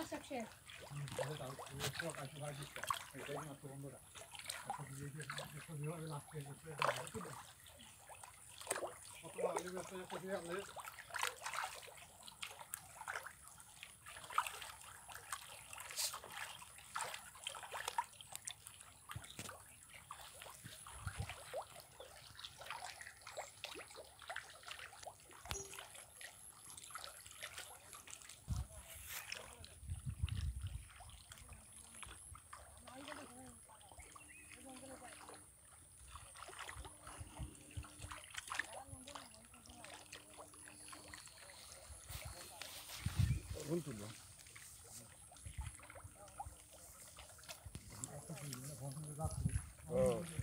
construction. Thank you. muito bom. Oh.